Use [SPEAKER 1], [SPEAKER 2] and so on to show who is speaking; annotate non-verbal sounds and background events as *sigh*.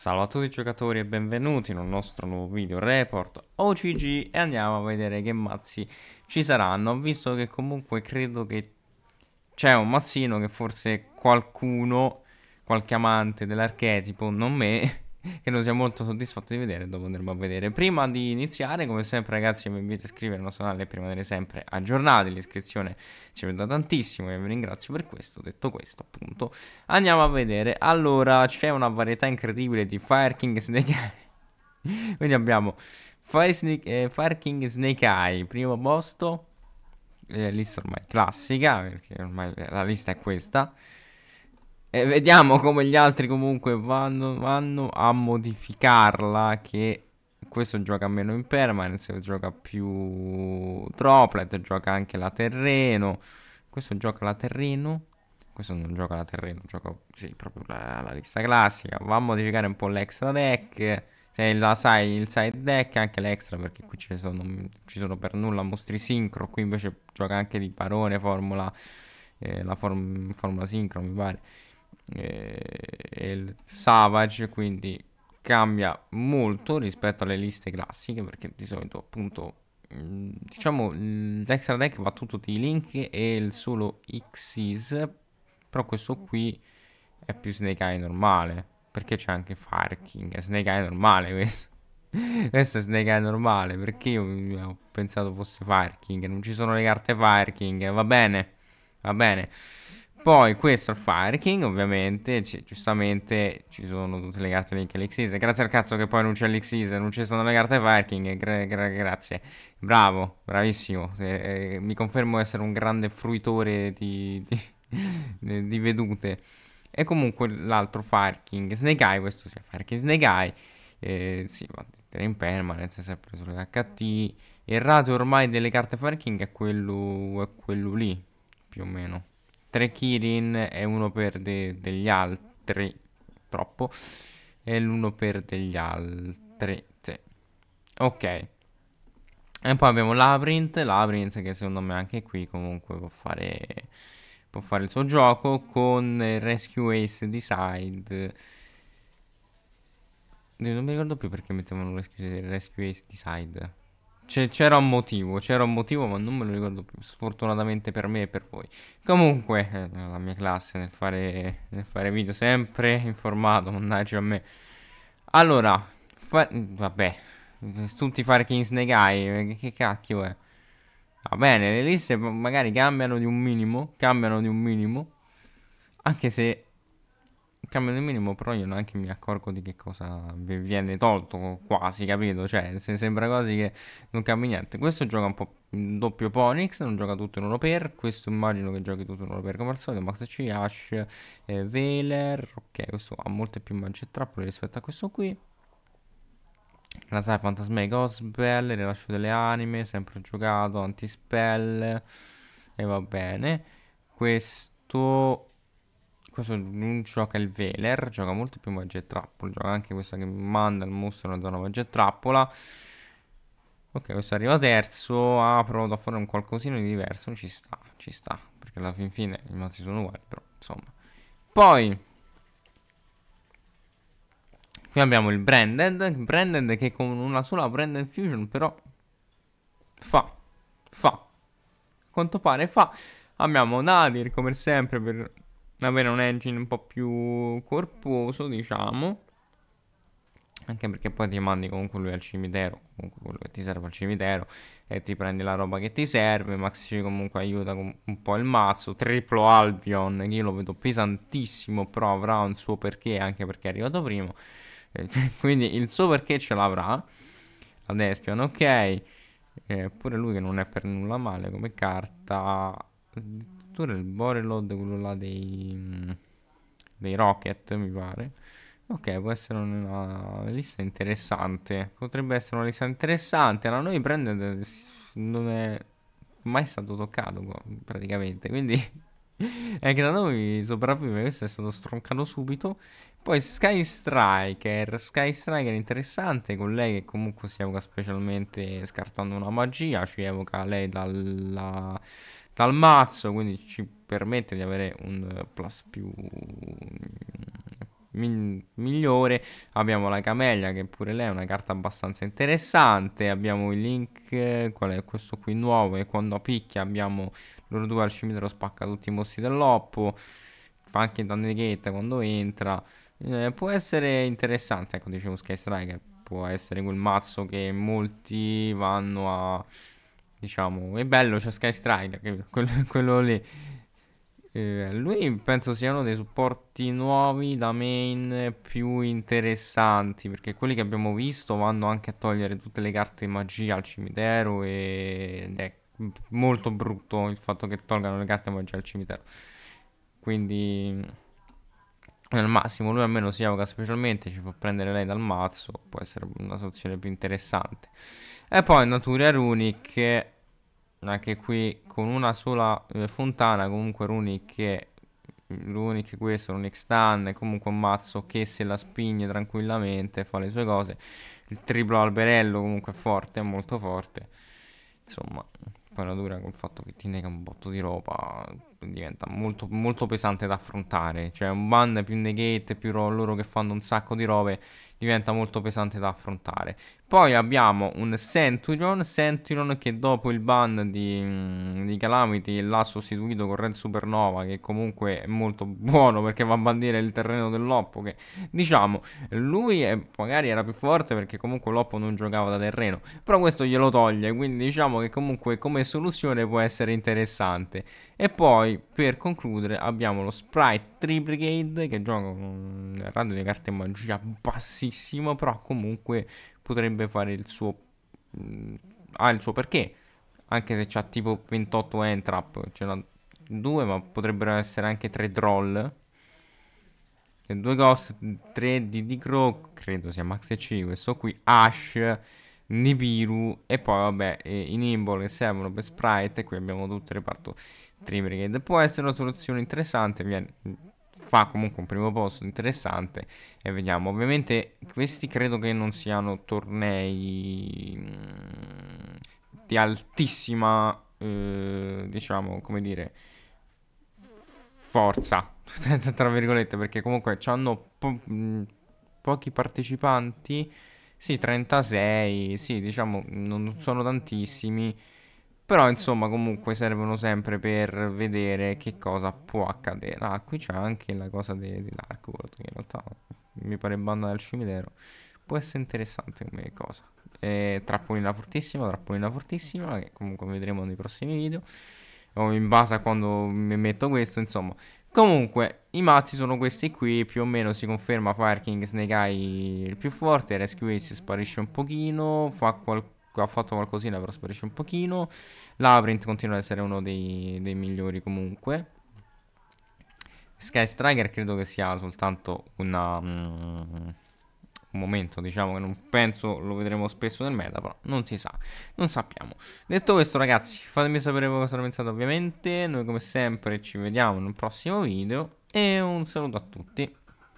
[SPEAKER 1] Salve a tutti giocatori e benvenuti in un nostro nuovo video report OCG e andiamo a vedere che mazzi ci saranno visto che comunque credo che c'è un mazzino che forse qualcuno, qualche amante dell'archetipo, non me, che non siamo molto soddisfatti di vedere dopo andremo a vedere. Prima di iniziare, come sempre ragazzi, vi invito a iscrivervi al nostro canale per rimanere sempre aggiornati, l'iscrizione ci aiuta tantissimo e vi ringrazio per questo. Detto questo, appunto, andiamo a vedere. Allora, c'è una varietà incredibile di Fire King Snake Eye. *laughs* Quindi abbiamo Fire, Snake, eh, Fire King Snake Eye, primo posto. Eh, lista ormai classica, perché ormai la lista è questa. E eh, vediamo come gli altri comunque vanno, vanno a modificarla che questo gioca meno in permanence, gioca più droplet, gioca anche la terreno. Questo gioca la terreno. Questo non gioca la terreno, gioca sì, proprio la, la lista classica. Va a modificare un po' l'extra deck. Se la sai, il side deck, anche l'extra, perché qui ci sono, ci sono per nulla mostri sincro. Qui invece gioca anche di parone, formula, eh, la form, formula sincro, mi pare. Eh, e, il Savage, quindi cambia molto rispetto alle liste classiche perché di solito appunto mm, diciamo l'extra deck va tutto di link e il solo Xyz però questo qui è più Snake Eye normale perché c'è anche Fire King è Snake Eye normale questo *laughs* questo è Snake Eye normale perché io ho pensato fosse Fire King non ci sono le carte Fire King va bene va bene poi questo è il Fire King, ovviamente, giustamente ci sono tutte le carte link all'X-Season. Grazie al cazzo che poi non c'è l'X-Season, non ci sono le carte Fire King, eh, gra gra grazie. Bravo, bravissimo, eh, eh, mi confermo essere un grande fruitore di, *laughs* di, di vedute. E comunque l'altro Fire King, Snake Eye, questo sia Fire King Snake Eye. Eh, sì, va in permanence, sempre sulle HT. Il ratio ormai delle carte Fire King è quello, è quello lì, più o meno. 3 Kirin e uno per de degli altri. Troppo. E l'uno per degli altri. Sì. Ok. E poi abbiamo Labyrinth. Labyrinth che secondo me anche qui comunque può fare, può fare il suo gioco con Rescue Ace Decide. Non mi ricordo più perché mettevano Rescue, Rescue Ace Decide. C'era un motivo, c'era un motivo, ma non me lo ricordo più. Sfortunatamente per me e per voi. Comunque, eh, la mia classe nel fare, nel fare video sempre informato, mannaggia a me. Allora, fa... vabbè, tutti fare Kings Negai, eh, che cacchio è? Va bene, le liste magari cambiano di un minimo, cambiano di un minimo. Anche se cambio di minimo, però io neanche mi accorgo di che cosa vi viene tolto quasi, capito? Cioè, se sembra quasi che non cambi niente. Questo gioca un po' in doppio Ponix, non gioca tutto in uno per, questo immagino che giochi tutto in uno per come al solito, Max C, Ash, eh, Veler, ok, questo ha molte più mance e trappole rispetto a questo qui. Nasai Fantasmei Gospel, rilascio delle anime, sempre giocato, antispell, e va bene. Questo questo non gioca il Veler, gioca molto più magia e trappola, gioca anche questa che manda il mostro nella zona magia e trappola. Ok, questo arriva terzo, ha ah, provato a fare un qualcosino di diverso, ci sta, ci sta, perché alla fin fine i mazzi sono uguali, però insomma. Poi, qui abbiamo il Branded, Branded che con una sola Branded Fusion però fa, fa, a quanto pare fa. Abbiamo Nadir come sempre per avere un engine un po' più corposo, diciamo. Anche perché poi ti mandi comunque lui al cimitero, comunque quello che ti serve al cimitero, e ti prendi la roba che ti serve. Maxi comunque aiuta un po' il mazzo. Triplo Albion, che io lo vedo pesantissimo, però avrà un suo perché, anche perché è arrivato primo. Eh, *laughs* quindi il suo perché ce l'avrà. Ad ok. Eppure eh, lui che non è per nulla male come carta addirittura il Borelod, quello là dei, dei Rocket, mi pare. Ok, può essere una lista interessante. Potrebbe essere una lista interessante. La noi prende non è mai stato toccato praticamente. Quindi anche *laughs* da noi sopravvive. Questo è stato stroncato subito. Poi Sky Striker. Sky Striker interessante con lei che comunque si evoca specialmente scartando una magia. Ci evoca lei dalla dal mazzo, quindi ci permette di avere un plus più migliore. Abbiamo la Camellia, che pure lei è una carta abbastanza interessante. Abbiamo il Link, qual è questo qui nuovo, e quando picchia abbiamo loro due al cimitero spacca tutti i mostri dell'oppo. Fa anche danni gate quando entra. Eh, può essere interessante, ecco, dicevo Sky Striker. Può essere quel mazzo che molti vanno a diciamo, è bello, c'è Sky Strike, *laughs* quello, quello lì. Eh, lui penso sia uno dei supporti nuovi da main più interessanti perché quelli che abbiamo visto vanno anche a togliere tutte le carte magia al cimitero ed è molto brutto il fatto che tolgano le carte magia al cimitero. Quindi al massimo lui almeno si gioca specialmente, ci fa prendere lei dal mazzo, può essere una soluzione più interessante. E poi Natura Runic, anche qui con una sola eh, fontana, comunque Runic è l'unic questo, runic stun, è comunque un mazzo che se la spinge tranquillamente fa le sue cose. Il triplo alberello comunque è forte, è molto forte. Insomma, poi natura dura col fatto che ti nega un botto di roba diventa molto, molto pesante da affrontare. Cioè un ban più negate, più loro che fanno un sacco di robe, diventa molto pesante da affrontare. Poi abbiamo un Centurion, Centurion che dopo il ban di, mm, di Calamity l'ha sostituito con Red Supernova, che comunque è molto *laughs* buono perché va a bandire il terreno dell'Oppo, che diciamo lui è, magari era più forte perché comunque l'Oppo non giocava da terreno, però questo glielo toglie, quindi diciamo che comunque come soluzione può essere interessante. E poi poi per concludere abbiamo lo Sprite Triplicate che gioca con un rando di carte magia bassissimo, però comunque potrebbe fare il suo... Mh, mm, ha il suo perché, anche se c'ha tipo 28 entrap, ce n'ha 2 ma potrebbero essere anche 3 troll. 2 ghost, 3 di D-Crow, credo sia Max e C, questo qui, Ash Nibiru e poi vabbè i nimble che servono per sprite qui abbiamo tutto il reparto Tree Brigade può essere una soluzione interessante viene, fa comunque un primo posto interessante e vediamo ovviamente questi credo che non siano tornei mm, di altissima eh, diciamo come dire forza *laughs* tra virgolette perché comunque hanno po mm, pochi partecipanti sì, 36, sì, diciamo, non sono tantissimi, però insomma comunque servono sempre per vedere che cosa può accadere. Ah, qui c'è anche la cosa di Dark World, che in realtà mi pare banda del cimitero. Può essere interessante come cosa. Eh, trappolina fortissima, trappolina fortissima, che comunque vedremo nei prossimi video, o in base a quando mi metto questo, insomma. Comunque, i mazzi sono questi qui, più o meno si conferma Fire King Snake Eye il più forte, Rescue Ace sparisce un pochino, fa qualcosa ha fatto qualcosina però sparisce un pochino Labyrinth continua ad essere uno dei, dei, migliori comunque Sky Striker credo che sia soltanto una, mm, un momento, diciamo che non penso lo vedremo spesso nel meta, però non si sa, non sappiamo. Detto questo ragazzi, fatemi sapere cosa ne pensate ovviamente, noi come sempre ci vediamo in un prossimo video e un saluto a tutti.